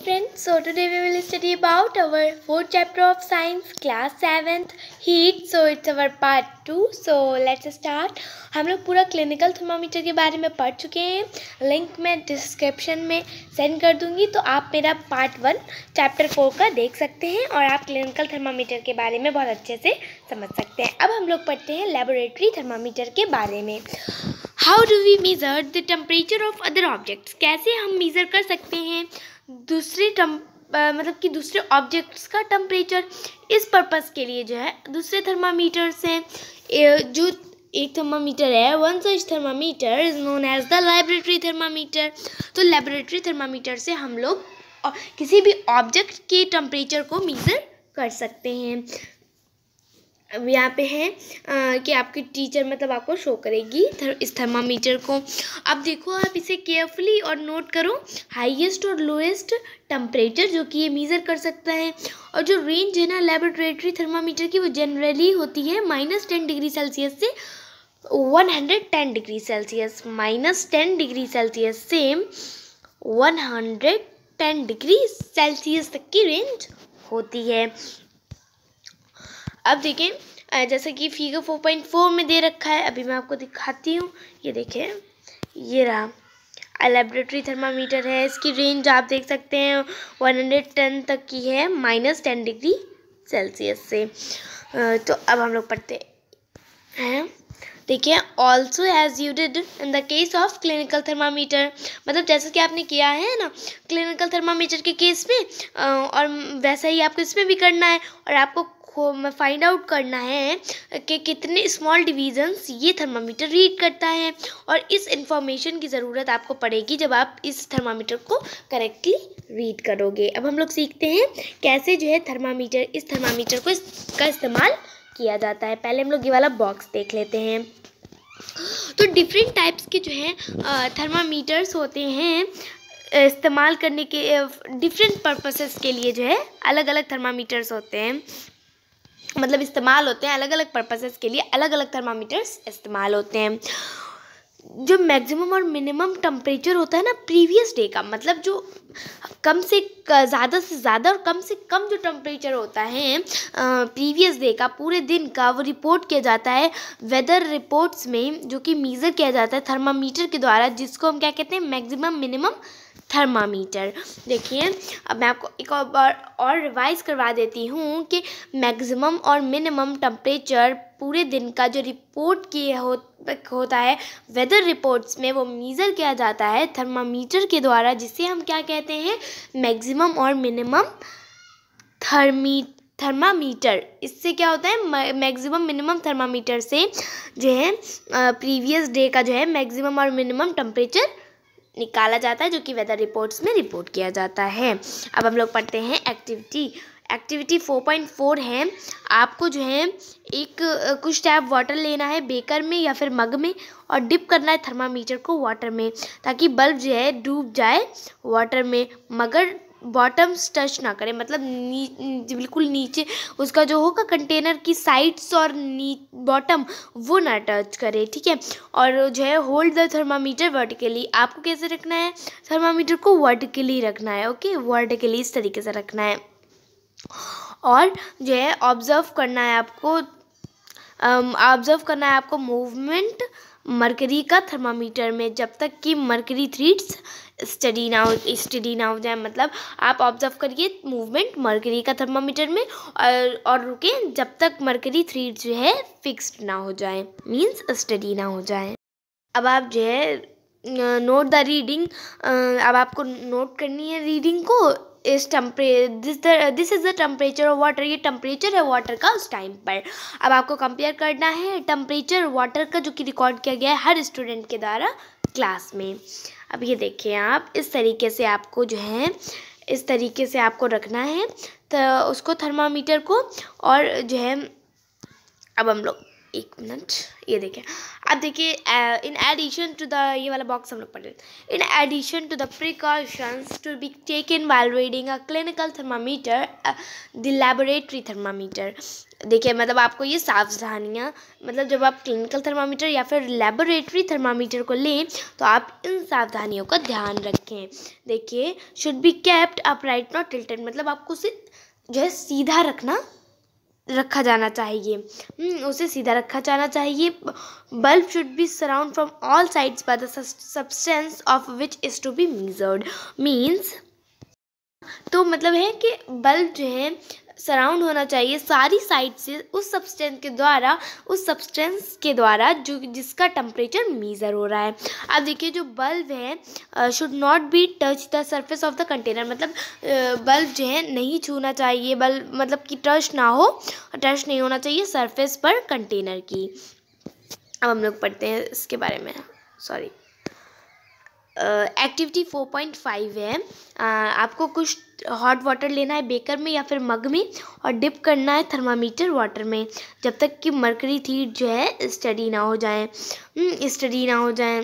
friends so today we will study about our fourth chapter of science class 7th heat so it's our part 2 so let's start हम लोग पूरा clinical thermometer के बारे में पढ़ चुके हैं लिंक मैं डिस्क्रिप्शन में सेंड कर दूंगी तो आप मेरा पार्ट वन चैप्टर फोर का देख सकते हैं और आप क्लिनिकल थर्मामीटर के बारे में बहुत अच्छे से समझ सकते हैं अब हम लोग पढ़ते हैं लेबोरेटरी थर्मामीटर के बारे में how do we measure the temperature of other objects कैसे हम मीज़र कर सकते हैं दूसरी टम मतलब कि दूसरे ऑब्जेक्ट्स का टम्परेचर इस पर्पस के लिए जो है दूसरे थर्मामीटर से जो एक थर्मामीटर है one such thermometer is known as the laboratory thermometer तो लेबोरेटरी थर्मामीटर से हम लोग किसी भी ऑब्जेक्ट के टम्परेचर को मीज़र कर सकते हैं अब यहाँ पे है आ, कि आपकी टीचर मतलब आपको शो करेगी थर, इस थर्मामीटर को अब देखो आप इसे केयरफुली और नोट करो हाईएस्ट और लोएस्ट टम्परेचर जो कि ये मीज़र कर सकता है और जो रेंज है ना लेबोरेटरी थर्मामीटर की वो जनरली होती है माइनस टेन डिग्री सेल्सियस से one hundred ten degree Celsius minus ten degree Celsius same one hundred ten degree Celsius तक की रेंज होती है अब देखें जैसा कि फिगर फोर पॉइंट फोर में दे रखा है अभी मैं आपको दिखाती हूँ ये देखें ये रहा लेबोरेटरी थर्मामीटर है इसकी रेंज आप देख सकते हैं वन हंड्रेड टेन तक की है माइनस टेन डिग्री सेल्सियस से तो अब हम लोग पढ़ते हैं देखिए also has you did in the case of clinical thermometer मतलब जैसा कि आपने किया है ना क्लिनिकल थर्मामीटर के केस में और वैसा ही आपको इसमें भी करना है और आपको को फाइंड आउट करना है कि कितने स्मॉल डिवीज़न्स ये थर्मामीटर रीड करता है और इस इंफॉर्मेशन की ज़रूरत आपको पड़ेगी जब आप इस थर्मामीटर को करेक्टली रीड करोगे अब हम लोग सीखते हैं कैसे जो है थर्मामीटर इस थर्मामीटर को इसका का इस्तेमाल किया जाता है पहले हम लोग ये वाला बॉक्स देख लेते हैं तो डिफरेंट टाइप्स के जो है थर्मामीटर्स होते हैं इस्तेमाल करने के डिफरेंट पर्पसेस के लिए जो है अलग अलग थर्मामीटर्स होते हैं मतलब इस्तेमाल होते हैं अलग अलग पर्पसेस के लिए अलग अलग थर्मामीटर्स इस्तेमाल होते हैं जो मैक्सिमम और मिनिमम टम्परेचर होता है ना प्रीवियस डे का मतलब जो कम से ज़्यादा से ज़्यादा और कम से कम जो टम्परेचर होता है प्रीवियस डे का पूरे दिन का वो रिपोर्ट किया जाता है वेदर रिपोर्ट्स में जो कि मीज़र किया जाता है थर्मामीटर के द्वारा जिसको हम क्या कहते हैं मैक्सिमम मिनिमम थर्मामीटर देखिए अब मैं आपको एक और बार और रिवाइज़ करवा देती हूँ कि मैक्सिमम और मिनिमम टम्परेचर पूरे दिन का जो रिपोर्ट किए हो होता है वेदर रिपोर्ट्स में वो मीज़र किया जाता है थर्मामीटर के द्वारा जिसे हम क्या कहते हैं मैक्सिमम और मिनिमम थर्मी थर्मामीटर इससे क्या होता है मैक्सिमम मिनिमम थर्मामीटर से जो है प्रीवियस डे का जो है मैक्सिमम और मिनिमम टम्परेचर निकाला जाता है जो कि वेदर रिपोर्ट्स में रिपोर्ट किया जाता है अब हम लोग पढ़ते हैं एक्टिविटी एक्टिविटी 4.4 है आपको जो है एक कुछ टैप वाटर लेना है बेकर में या फिर मग में और डिप करना है थर्मामीटर को वाटर में ताकि बल्ब जो है डूब जाए वाटर में मगर बॉटम्स टच ना करें मतलब नी, बिल्कुल नीचे उसका जो होगा कंटेनर की साइड्स और नी बॉटम वो ना टच करें ठीक है और जो है होल्ड द थर्मामीटर वर्टिकली आपको कैसे रखना है थर्मामीटर को वर्टिकली रखना है ओके वर्टिकली इस तरीके से रखना है और जो है ऑब्ज़र्व करना है आपको ऑब्ज़र्व करना है आपको मूवमेंट मरकरी का थर्मामीटर में जब तक कि मरकरी थ्रीड्स स्टडी ना हो स्टडी ना हो जाए मतलब आप ऑब्जर्व करिए मूवमेंट मरकरी का थर्मामीटर में और और रुकें जब तक मरकरी थ्रीड्स जो है फिक्स्ड ना हो जाए मींस स्टडी ना हो जाए अब आप जो है नोट द रीडिंग अब आपको नोट करनी है रीडिंग को इस टम्परे this this is the temperature of water ये टेम्परेचर है वाटर का उस टाइम पर अब आपको कंपेयर करना है टेम्परेचर वाटर का जो कि रिकॉर्ड किया गया है हर स्टूडेंट के द्वारा क्लास में अब ये देखिए आप इस तरीके से आपको जो है इस तरीके से आपको रखना है तो उसको थर्मामीटर को और जो है अब हम लोग एक मिनट ये देखें अब देखिए इन एडिशन टू द ये वाला बॉक्स हम लोग पढ़ लेते in addition to the precautions to be taken while reading a clinical thermometer the laboratory thermometer देखिए मतलब आपको ये सावधानियाँ मतलब जब आप क्लिनिकल थर्मामीटर या फिर लेबोरेटरी थर्मामीटर को लें तो आप इन सावधानियों का ध्यान रखें देखिए should be kept upright not tilted मतलब आपको उसे जो है सीधा रखना रखा जाना चाहिए हम्म, उसे सीधा रखा जाना चाहिए bulb should be surround from all sides by the substance of which is to be measured means तो मतलब है कि बल्ब जो है सराउंड होना चाहिए सारी साइड से उस सब्सटेंस के द्वारा उस सब्सटेंस के द्वारा जो जिसका टम्परेचर मीज़र हो रहा है अब देखिए जो बल्ब है should not be touch the surface of the container मतलब बल्ब जो है नहीं छूना चाहिए बल्ब मतलब कि टच ना हो टच नहीं होना चाहिए सरफेस पर कंटेनर की अब हम लोग पढ़ते हैं इसके बारे में sorry activity four point five है आ, आपको कुछ हॉट वाटर लेना है बेकर में या फिर मग में और डिप करना है थर्मामीटर वाटर में जब तक कि मरकरी थीट जो है स्टडी ना हो जाए स्टडी हम्म, ना हो जाए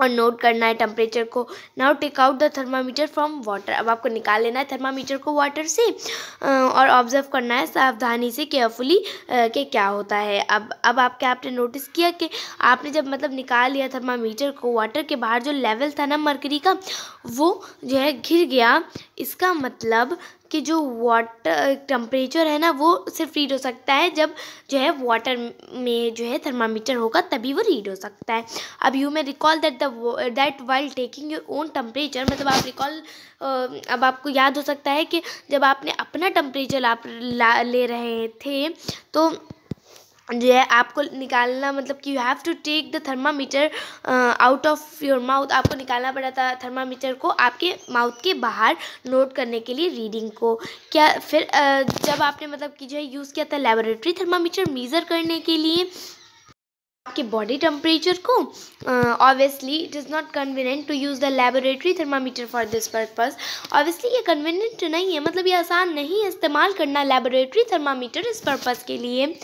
और नोट करना है टेम्परेचर को now take out the thermometer from water अब आपको निकाल लेना है थर्मामीटर को वाटर से और ऑब्जर्व करना है सावधानी से केयरफुली के क्या होता है अब अब आपके आपने नोटिस किया कि आपने जब मतलब निकाल लिया थर्मामीटर को वाटर के बाहर जो लेवल था ना मरकरी का वो जो है घिर गया इसका मतलब कि जो वाटर टेम्परेचर है ना वो सिर्फ रीड हो सकता है जब जो है वाटर में जो है थर्मामीटर होगा तभी वो रीड हो सकता है अब you may recall that that while taking your own temperature मतलब आप रिकॉल अब आपको याद हो सकता है कि जब आपने अपना टेम्परेचर आप ले रहे थे तो जो है आपको निकालना मतलब कि you have to take the thermometer out of your mouth आपको निकालना पड़ा था थर्मामीटर को आपके माउथ के बाहर नोट करने के लिए रीडिंग को क्या फिर uh, जब आपने मतलब कि जो है यूज़ किया था लेबोरेटरी थर्मामीटर मीज़र करने के लिए आपके बॉडी टेम्परेचर को obviously it is not convenient to use the laboratory thermometer for this purpose obviously ये कन्वीनियंट नहीं है मतलब ये आसान नहीं है इस्तेमाल करना लेबोरेटरी थर्मामीटर इस पर्पज़ के लिए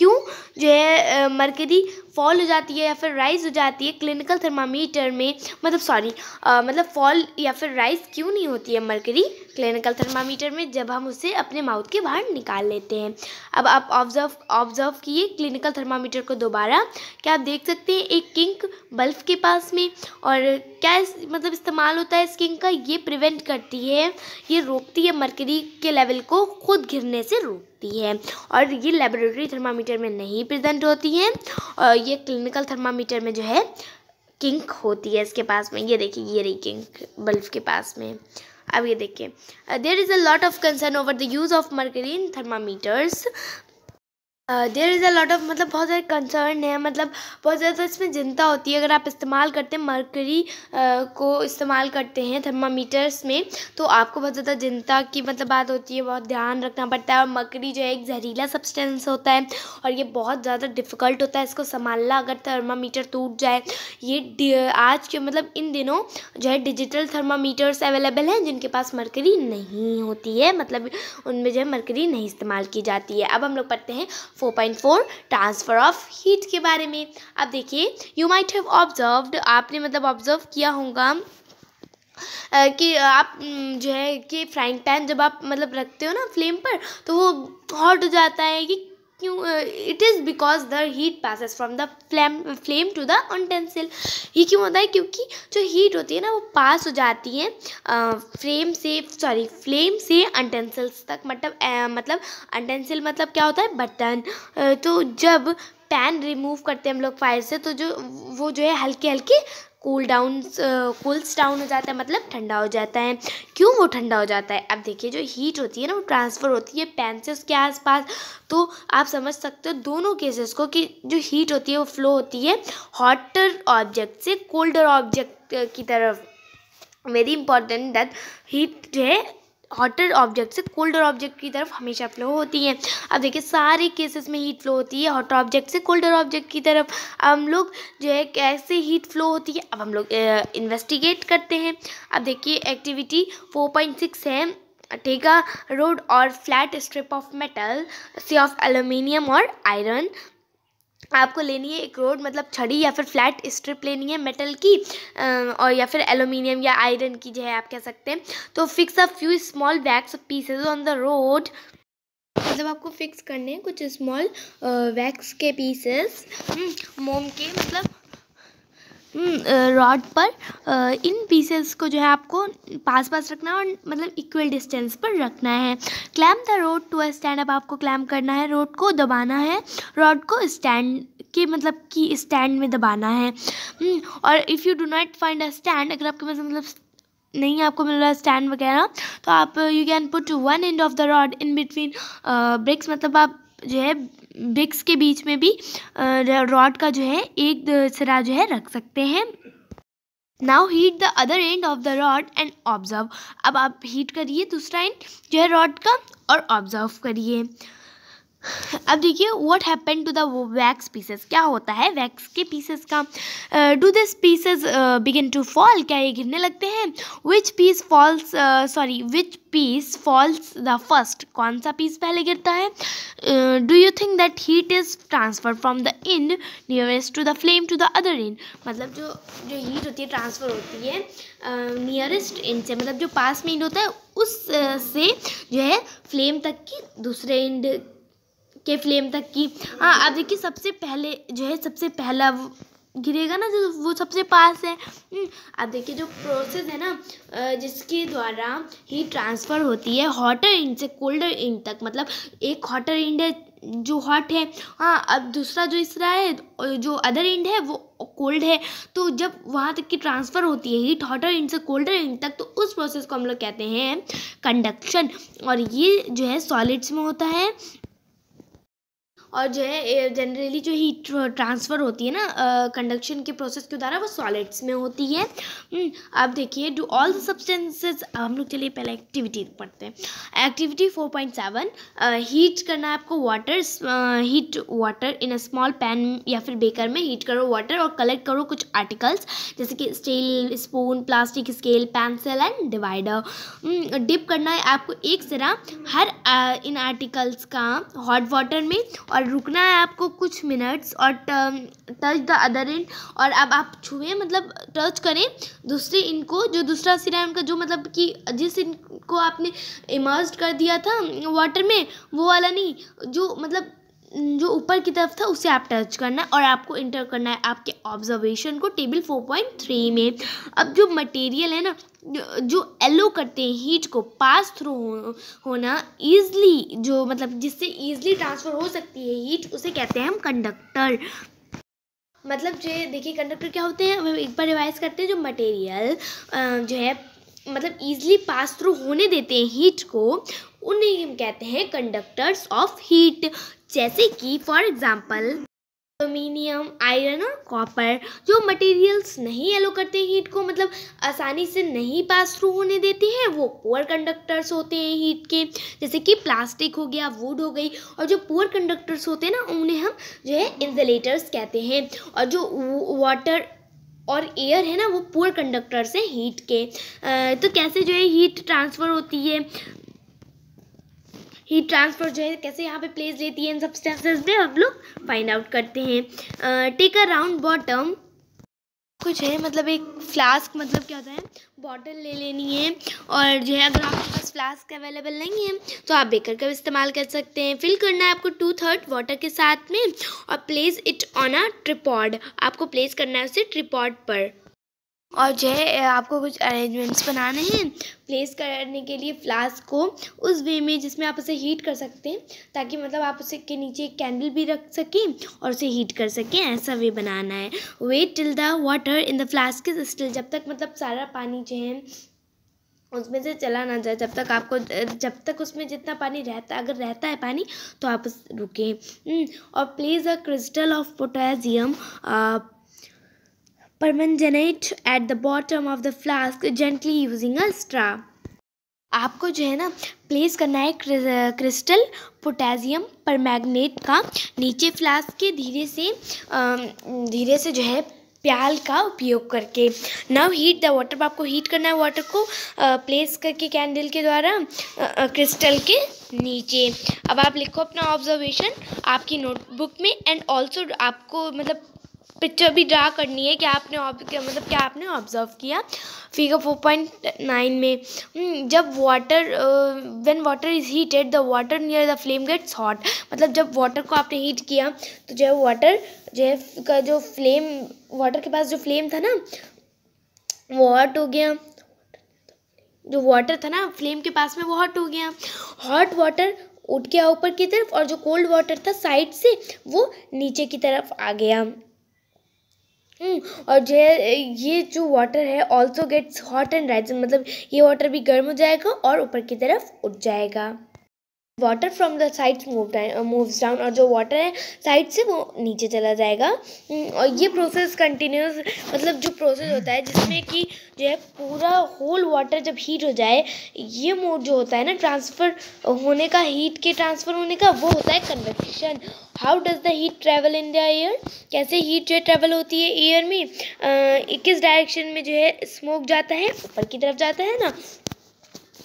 क्यों जो है मरकरी फॉल हो जाती है या फिर राइज हो जाती है क्लिनिकल थर्मामीटर में मतलब सॉरी मतलब फॉल या फिर राइज क्यों नहीं होती है मरकरी क्लिनिकल थर्मामीटर में जब हम उसे अपने माउथ के बाहर निकाल लेते हैं अब आप ऑब्जर्व ऑब्जर्व किए क्लिनिकल थर्मामीटर को दोबारा क्या आप देख सकते हैं एक किंक बल्ब के पास में और क्या इस, मतलब इस्तेमाल होता है इस किंक का ये प्रिवेंट करती है ये रोकती है मरकरी के लेवल को खुद घिरने से रोकती है और ये लेबोरेटरी थर्मामीटर में नहीं प्रेजेंट होती हैं ये क्लिनिकल थर्मामीटर में जो है किंक होती है इसके पास में ये देखिए ये रही किंक बल्ब के पास में अब ये देखिए there is a lot of concern over the use of mercury in thermometers there is a lot of मतलब बहुत सारे कंसर्न है मतलब बहुत ज़्यादा तो इसमें चिंता होती है अगर आप इस्तेमाल करते हैं मरकरी को इस्तेमाल करते हैं थर्मामीटर्स में तो आपको बहुत ज़्यादा चिंता की मतलब बात होती है बहुत ध्यान रखना पड़ता है और मरकरी जो है एक जहरीला सब्सटेंस होता है और ये बहुत ज़्यादा डिफ़िकल्ट होता है इसको संभालना अगर थर्मामीटर टूट जाए ये आज के मतलब इन दिनों जो है डिजिटल थर्मामीटर्स अवेलेबल हैं जिनके पास मरकरी नहीं होती है मतलब उनमें जो है मरकरी नहीं इस्तेमाल की जाती है अब हम लोग पढ़ते हैं 4.4 ट्रांसफ़र ऑफ हीट के बारे में अब देखिए यू माइट हैव ऑब्जर्व्ड आपने मतलब ऑब्जर्व किया होगा कि आप जो है कि फ्राइंग पैन जब आप मतलब रखते हो ना फ्लेम पर तो वो हॉट हो जाता है कि क्यों it is because the heat passes from the flame flame to the utensil ये क्यों होता है क्योंकि जो हीट होती है ना वो पास हो जाती है फ्लेम से सॉरी फ्लेम से अनटेंसिल्स तक मतलब मतलब अनटेंसिल मतलब क्या होता है बटन तो जब पैन रिमूव करते हैं हम लोग फायर से तो जो वो जो है हल्के हल्के कूल डाउन कूल्स डाउन हो जाता है मतलब ठंडा हो जाता है क्यों वो ठंडा हो जाता है अब देखिए जो हीट होती है ना वो ट्रांसफ़र होती है पैन से उसके आसपास तो आप समझ सकते हो दोनों केसेस को कि जो हीट होती है वो फ्लो होती है हॉटर ऑब्जेक्ट से कोल्डर ऑब्जेक्ट uh, की तरफ वेरी इंपॉर्टेंट दैट हीट जो है हॉटर ऑब्जेक्ट से कोल्डर ऑब्जेक्ट की तरफ हमेशा फ्लो होती है अब देखिए सारे केसेस में हीट फ्लो होती है हॉटर ऑब्जेक्ट से कोल्डर ऑब्जेक्ट की तरफ अब हम लोग जो है कैसे हीट फ्लो होती है अब हम लोग इन्वेस्टिगेट करते हैं अब देखिए एक्टिविटी फोर पॉइंट सिक्स है टेक रोड और फ्लैट स्ट्रिप ऑफ मेटल से ऑफ एल्यूमिनियम और आयरन आपको लेनी है एक रोड मतलब छड़ी या फिर फ्लैट स्ट्रिप लेनी है मेटल की और या फिर एलुमिनियम या आयरन की जो है आप कह सकते हैं तो fix a few small of pieces on the rod मतलब आपको फिक्स करने हैं कुछ स्मॉल वैक्स के पीसेस हम्म, मोम के मतलब रॉड हम्म, पर इन पीसेस को जो है आपको पास पास रखना है और मतलब इक्वल डिस्टेंस पर रखना है clamp the rod to a stand अब आपको क्लैम करना है रोड को दबाना है रॉड को स्टैंड के मतलब कि स्टैंड में दबाना है हम्म, और if you do not find a stand अगर आपके पास मतलब नहीं आपको मिल रहा स्टैंड वगैरह तो आप you can put one end of the rod in between bricks मतलब आप जो है ब्रिक्स के बीच में भी रॉड का जो है एक सिरा जो है रख सकते हैं now heat the other end of the rod and observe अब आप हीट करिए दूसरा एंड जो है रॉड का और ऑब्जर्व करिए अब देखिए what happen to the wax pieces क्या होता है वैक्स के पीसेस का do this pieces begin to fall क्या ये गिरने लगते हैं which piece falls sorry which piece falls the first कौन सा पीस पहले गिरता है do you think that heat is transfer from the end nearest to the flame to the other end मतलब जो जो हीट होती है ट्रांसफ़र होती है नियरेस्ट uh, इंड से मतलब जो पास में इंड होता है उस uh, से जो है फ्लेम तक की दूसरे इंड के फ्लेम तक की हाँ अब देखिए सबसे पहले जो है सबसे पहला गिरेगा ना जो वो सबसे पास है हम्म, अब देखिए जो प्रोसेस है ना जिसके द्वारा हीट ट्रांसफ़र होती है हॉटर इंड से कोल्डर इंड तक मतलब एक हॉटर इंड है जो हॉट है हाँ अब दूसरा जो इसरा है जो अदर इंड है वो कोल्ड है तो जब वहाँ तक की ट्रांसफ़र होती है हीट हॉटर इंड से कोल्डर इंड तक तो उस प्रोसेस को हम लोग कहते हैं कंडक्शन और ये जो है सॉलिड्स में होता है और जो है जनरली जो हीट ट्रांसफ़र होती है ना कंडक्शन के प्रोसेस के द्वारा वो सॉलिड्स में होती है हम्म, अब देखिए डू ऑल द सब्सटेंसेज हम लोग चलिए पहले एक्टिविटी पढ़ते हैं activity four point seven heat करना है आपको water heat water in a small pan या फिर बेकर में हीट करो वाटर और कलेक्ट करो कुछ आर्टिकल्स जैसे कि steel spoon plastic scale pencil and divider dip करना है आपको एक सिरा हर इन आर्टिकल्स का हॉट वाटर में और और रुकना है आपको कुछ मिनट्स और टच द अदर इंड और अब आप छुए मतलब टच करें दूसरे इनको जो दूसरा सिरा है उनका जो मतलब कि जिस इनको आपने इमर्ज कर दिया था वाटर में वो वाला नहीं जो मतलब जो ऊपर की तरफ था उसे आप टच करना है और आपको इंटर करना है आपके ऑब्जर्वेशन को टेबल फोर पॉइंट थ्री में अब जो मटेरियल है ना जो एलो करते हैं हीट को पास थ्रू हो, होना ईजली जो मतलब जिससे ईजली ट्रांसफ़र हो सकती है हीट उसे कहते हैं हम कंडक्टर मतलब जो देखिए कंडक्टर क्या होते हैं हम एक बार रिवाइज करते हैं जो मटेरियल जो है मतलब ईजिली पास थ्रू होने देते हैं हीट को उन्हें हम कहते हैं कंडक्टर्स ऑफ हीट जैसे कि फॉर एग्जांपल एल्यूमिनियम आयरन और कॉपर जो मटेरियल्स नहीं एलो करते हीट को मतलब आसानी से नहीं पास थ्रू होने देते हैं वो पोअर कंडक्टर्स होते हैं हीट के जैसे कि प्लास्टिक हो गया वुड हो गई और जो पोअर कंडक्टर्स होते हैं ना उन्हें हम जो है इंजलेटर्स कहते हैं और जो वाटर और एयर है ना वो पुअर कंडक्टर्स हैं हीट के तो कैसे जो है हीट ट्रांसफ़र होती है हीट ट्रांसफ़र जो है कैसे यहाँ पे प्लेस लेती है इन सब्सटेंसेस में हम लोग फाइंड आउट करते हैं टेक अ राउंड बॉटम कुछ है मतलब एक फ्लास्क मतलब क्या होता है बॉटल ले लेनी है और जो है अगर आपके फ्लास्क अवेलेबल नहीं है तो आप बेकर का इस्तेमाल कर सकते हैं फिल करना है आपको टू थर्ड वाटर के साथ में और place it on a tripod आपको प्लेस करना है उसे ट्रिपॉड पर और जो है आपको कुछ अरेंजमेंट्स बनाने हैं प्लेस करने के लिए फ्लास्क को उस वे में जिसमें आप उसे हीट कर सकते हैं ताकि मतलब आप उसे के नीचे एक कैंडल भी रख सकें और उसे हीट कर सकें ऐसा वे बनाना है wait till the water in the flask is still जब तक मतलब सारा पानी जो है उसमें से चला ना जाए जब तक आपको जब तक उसमें जितना पानी रहता अगर रहता है पानी तो आप रुकें हम्म, और place a crystal of potassium permanganate at the bottom of the flask gently using a straw आपको जो है ना प्लेस करना है क्रिस्टल पोटेशियम परमैग्नेट का नीचे फ्लास्क के धीरे से धीरे से जो है प्याल का उपयोग करके नाउ हीट द वाटर आपको हीट करना है वाटर को प्लेस करके कैंडल के द्वारा क्रिस्टल के नीचे अब आप लिखो अपना ऑब्जर्वेशन आपकी नोटबुक में एंड ऑल्सो आपको मतलब पिक्चर भी ड्रा करनी है क्या आपने मतलब क्या आपने ऑब्जर्व किया फिगर फोर पॉइंट नाइन में हम्म, जब water when water is heated the water near the flame gets hot मतलब जब वाटर को आपने हीट किया तो जो है वाटर जो है का जो फ्लेम वाटर के पास जो फ्लेम था ना वो हॉट हो गया जो वाटर था ना फ्लेम के पास में वो हॉट हो गया हॉट वाटर उठ गया ऊपर की तरफ और जो कोल्ड वाटर था साइड से वो नीचे की तरफ आ गया हम्म, और जो है ये जो वाटर है also gets hot and rise मतलब ये वाटर भी गर्म हो जाएगा और ऊपर की तरफ उठ जाएगा water from the sides move moves down और जो वाटर है साइड से वो नीचे चला जाएगा हम्म, और ये प्रोसेस कंटिन्यूस मतलब जो प्रोसेस होता है जिसमें कि जो है पूरा होल वाटर जब हीट हो जाए ये मोड जो होता है ना ट्रांसफ़र होने का हीट के ट्रांसफ़र होने का वो होता है convection how does the heat travel in the air कैसे हीट जो है ट्रैवल होती है एयर में किस डायरेक्शन में जो है स्मोक जाता है ऊपर की तरफ जाता है ना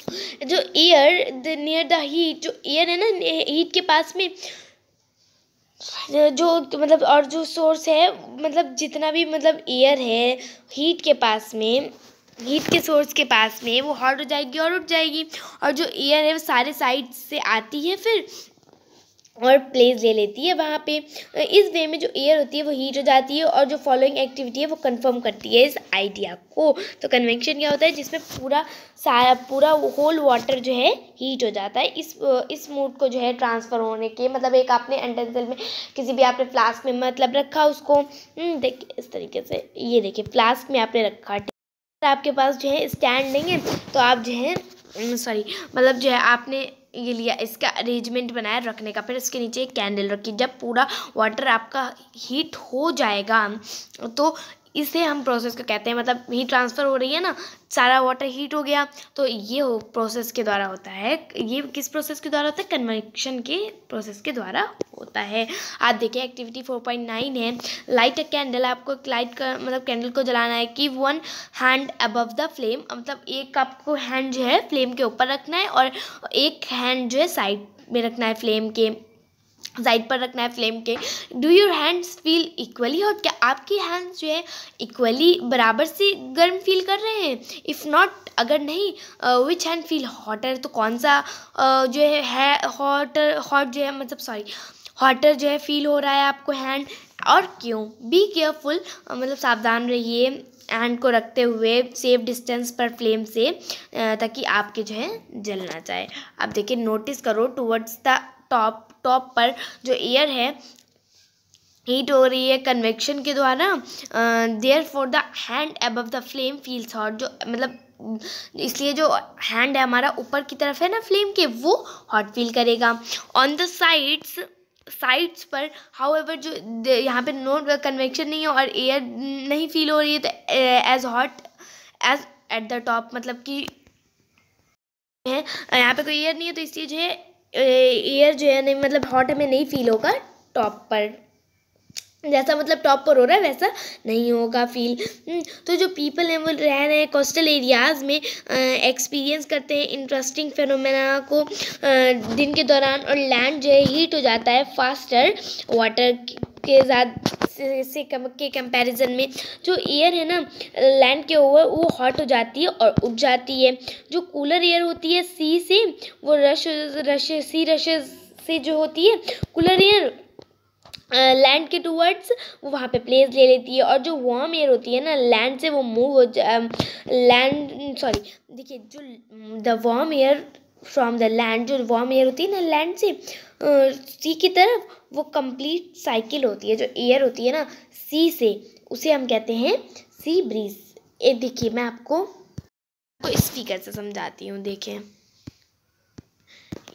जो एयर नियर द हीट जो एयर है ना हीट के पास में जो मतलब और जो सोर्स है मतलब जितना भी मतलब एयर है हीट के पास में हीट के सोर्स के पास में वो हॉट हो जाएगी और उठ जाएगी और जो एयर है वो सारे साइड से आती है फिर और प्लेस ले लेती है वहाँ पे इस वे में जो एयर होती है वो हीट हो जाती है और जो फॉलोइंग एक्टिविटी है वो कंफर्म करती है इस आइडिया को तो कन्वेंशन क्या होता है जिसमें पूरा सारा पूरा होल वाटर जो है हीट हो जाता है इस इस मूड को जो है ट्रांसफ़र होने के मतलब एक आपने अंडरसेल में किसी भी आपने फ्लास्क में मतलब रखा उसको हम्म, देखिए इस तरीके से ये देखिए फ्लास्क में आपने रखा आपके पास जो है स्टैंड नहीं है तो आप जो है सॉरी हम्म, मतलब जो है आपने ये लिया इसका अरेंजमेंट बनाया रखने का फिर इसके नीचे एक कैंडल रखी जब पूरा वाटर आपका हीट हो जाएगा तो इसे हम प्रोसेस को कहते हैं मतलब हीट ट्रांसफ़र हो रही है ना सारा वाटर हीट हो गया तो ये हो प्रोसेस के द्वारा होता है ये किस प्रोसेस के द्वारा होता है कन्वेक्शन के प्रोसेस के द्वारा होता है आप देखिए एक्टिविटी फोर पॉइंट नाइन है लाइट अ कैंडल आपको लाइट का मतलब कैंडल को जलाना है कि one hand above the flame मतलब एक आपको हैंड जो है फ्लेम के ऊपर रखना है और एक हैंड जो है साइड में रखना है फ्लेम के साइड पर रखना है फ्लेम के do your hands feel equally hot क्या आपकी हैंड्स जो है इक्वली बराबर से गर्म फील कर रहे हैं इफ़ नॉट अगर नहीं विच हैंड फील हॉटर तो कौन सा uh, जो है हॉटर हॉट जो है मतलब सॉरी हॉटर जो है फील हो रहा है आपको हैंड और क्यों बी केयरफुल मतलब सावधान रहिए हैंड को रखते हुए सेफ डिस्टेंस पर फ्लेम से ताकि आपके जो है जलना चाहे आप देखिए नोटिस करो टुवर्ड्स द टॉप टॉप पर जो एयर है हीट हो रही है कन्वेक्शन के द्वारा therefore the hand above the flame feels hot जो मतलब इसलिए जो हैंड है हमारा ऊपर की तरफ है ना फ्लेम के वो हॉट फील करेगा ऑन द साइड्स साइड्स पर हाउ एवर जो यहाँ पे नो कन्वेक्शन नहीं है और एयर नहीं फील हो रही है तो as hot as at the top मतलब कि है यहाँ पे कोई एयर नहीं है तो इसलिए जो है एयर जो है नहीं मतलब हॉट हमें नहीं फील होगा टॉप पर जैसा मतलब टॉप पर हो रहा है वैसा नहीं होगा फील हम्म, तो जो पीपल हैं वो रह रहे हैं कोस्टल एरियाज़ में एक्सपीरियंस करते हैं इंटरेस्टिंग फेनोमेना को आ, दिन के दौरान और लैंड जो है हीट हो जाता है फास्टर वाटर के साथ से कम, के कंपैरिजन में जो एयर है ना लैंड के ओवर वो हॉट हो जाती है और उठ जाती है जो कूलर एयर होती है सी से वो रश रश सी रश से जो होती है कूलर एयर लैंड के टूवर्ड्स वो वहाँ पे प्लेस ले लेती है और जो वार्म एयर होती है ना लैंड से वो मूव हो जा लैंड सॉरी देखिए जो the warm air from the land जो वार्म एयर होती है ना लैंड से सी की तरफ वो कंप्लीट साइकिल होती है जो एयर होती है ना सी से उसे हम कहते हैं सी ब्रीज ये देखिए मैं आपको, आपको इस फिगर से समझाती हूँ देखें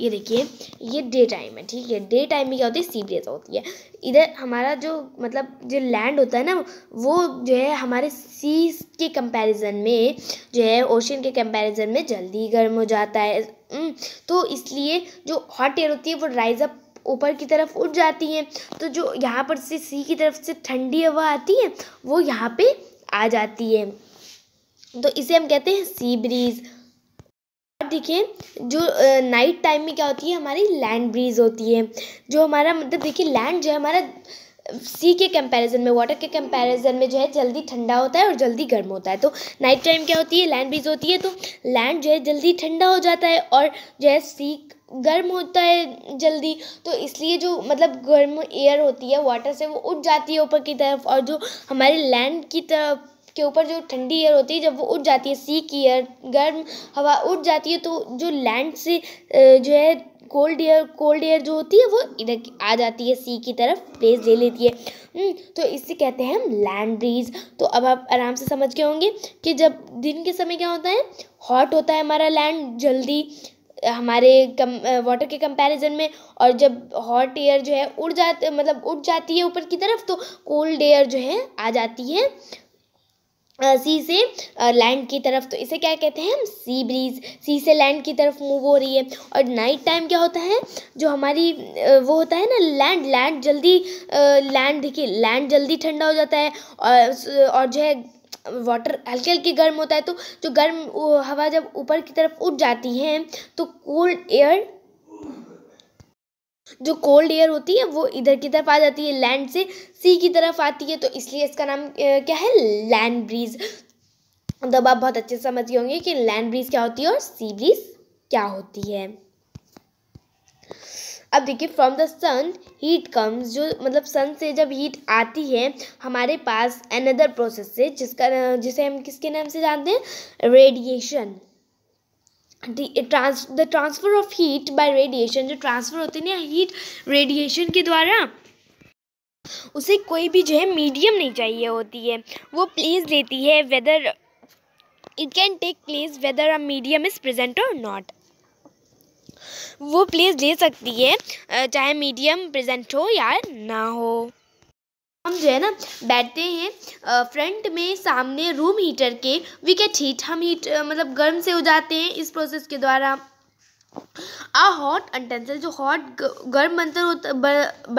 ये देखिए ये डे टाइम है ठीक है डे टाइम में क्या होती है सी ब्रेज होती है इधर हमारा जो मतलब जो लैंड होता है ना वो जो है हमारे सी के कंपैरिजन में जो है ओशन के कंपैरिजन में जल्दी गर्म हो जाता है तो इसलिए जो हॉट एयर होती है वो राइज अप ऊपर की तरफ उठ जाती हैं तो जो यहाँ पर से सी की तरफ से ठंडी हवा आती है वो यहाँ पर आ जाती है तो इसे हम कहते हैं सी ब्रीज़ देखिए जो नाइट टाइम में क्या होती है हमारी लैंड ब्रीज होती है जो हमारा मतलब देखिए लैंड जो है हमारा सी के कंपैरिजन में वाटर के कंपैरिजन में जो है जल्दी ठंडा होता है और जल्दी गर्म होता है तो नाइट टाइम क्या होती है लैंड ब्रीज होती है तो लैंड जो है जल्दी ठंडा हो जाता है और जो है सी गर्म होता है जल्दी तो इसलिए जो मतलब गर्म एयर होती है वाटर से वो उठ जाती है ऊपर की तरफ और जो हमारे लैंड की तरफ के ऊपर जो ठंडी एयर होती है जब वो उठ जाती है सी की एयर गर्म हवा उठ जाती है तो जो लैंड से जो है कोल्ड एयर कोल्ड एयर जो होती है वो इधर आ जाती है सी की तरफ प्लेस ले लेती है हम्म, तो इससे कहते हैं हम लैंड ब्रीज तो अब आप आराम से समझ के होंगे कि जब दिन के समय क्या होता है हॉट होता है हमारा लैंड जल्दी हमारे कम वाटर के कंपैरिजन में और जब हॉट एयर जो है उड़ जाते मतलब उड़ जाती है ऊपर की तरफ तो कोल्ड एयर जो है आ जाती है सी से लैंड की तरफ तो इसे क्या कहते हैं हम सी ब्रीज सी से लैंड की तरफ मूव हो रही है और नाइट टाइम क्या होता है जो हमारी वो होता है ना लैंड लैंड जल्दी लैंड देखिए लैंड जल्दी ठंडा हो जाता है और और जो है वाटर हल्के हल्के गर्म होता है तो जो गर्म हवा जब ऊपर की तरफ उठ जाती है तो कोल्ड एयर जो कोल्ड एयर होती है वो इधर की तरफ आ जाती है लैंड से सी की तरफ आती है तो इसलिए इसका नाम क्या है लैंड ब्रीज तब आप बहुत अच्छे से समझ गए होंगे कि लैंड ब्रीज क्या होती है और सी ब्रीज क्या होती है अब देखिए from the sun heat comes जो मतलब सन से जब हीट आती है हमारे पास अनदर प्रोसेस से जिसका जिसे हम किसके नाम से जानते हैं radiation trans the transfer of heat by radiation जो ट्रांसफ़र होते ना हीट रेडिएशन के द्वारा उसे कोई भी जो है मीडियम नहीं चाहिए होती है वो प्लेस लेती है whether it can take place whether a medium is present और नॉट वो प्लेस ले सकती है चाहे मीडियम प्रेजेंट हो या ना हो हम जो है ना बैठते हैं फ्रंट में सामने रूम हीटर के वी कैट हीट हम हीट मतलब गर्म से हो जाते हैं इस प्रोसेस के द्वारा अ हॉट अंटेंसल जो हॉट गर्म बर्तन होता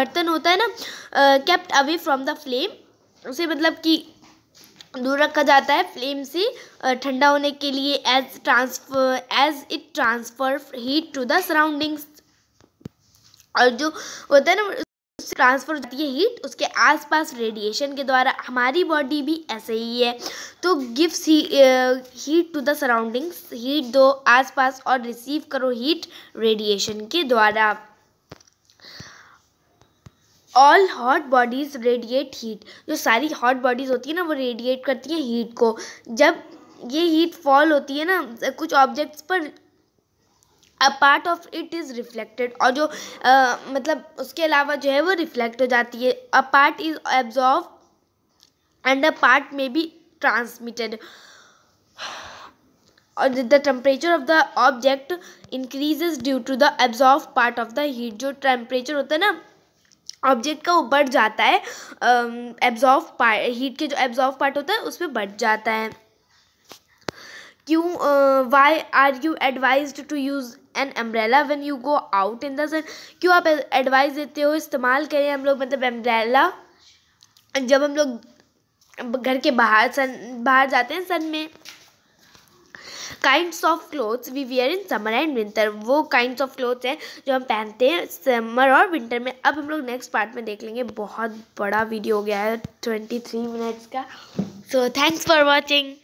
बर्तन होता है ना kept away from the flame उसे मतलब कि दूर रखा जाता है फ्लेम से ठंडा होने के लिए as transfer as it transfer heat to the surroundings और जो होता है ना से ट्रांसफर होती है हीट उसके आसपास रेडिएशन के द्वारा हमारी बॉडी भी ऐसे ही है तो गिव्स ही, heat to the surroundings heat दो आसपास और रिसीव करो हीट रेडिएशन के द्वारा all hot bodies radiate heat जो सारी हॉट बॉडीज़ होती है ना वो रेडिएट करती हैं हीट को जब ये हीट फॉल होती है ना कुछ ऑब्जेक्ट्स पर a part of it is reflected और जो आ, मतलब उसके अलावा जो है वो रिफ्लेक्ट हो जाती है a part is absorb and a part may be transmitted और the temperature of the object increases due to the absorb part of the heat जो टेम्परेचर होता है ना ऑब्जेक्ट का वो बढ़ जाता है एब्जॉर्व पार्ट हीट के जो एब्जॉर्व पार्ट होता है उस पर बढ़ जाता है क्यों why are you advise to use an umbrella when you go out in the sun क्यों आप एडवाइस देते हो इस्तेमाल करें हम लोग मतलब अम्ब्रेला जब हम लोग घर के बाहर सन बाहर जाते हैं सन में kinds of clothes we wear in summer and winter वो काइंड्स ऑफ क्लोथ्स हैं जो हम पहनते हैं समर और विंटर में अब हम लोग नेक्स्ट पार्ट में देख लेंगे बहुत बड़ा वीडियो हो गया है ट्वेंटी थ्री मिनट्स का सो थैंक्स फॉर वॉचिंग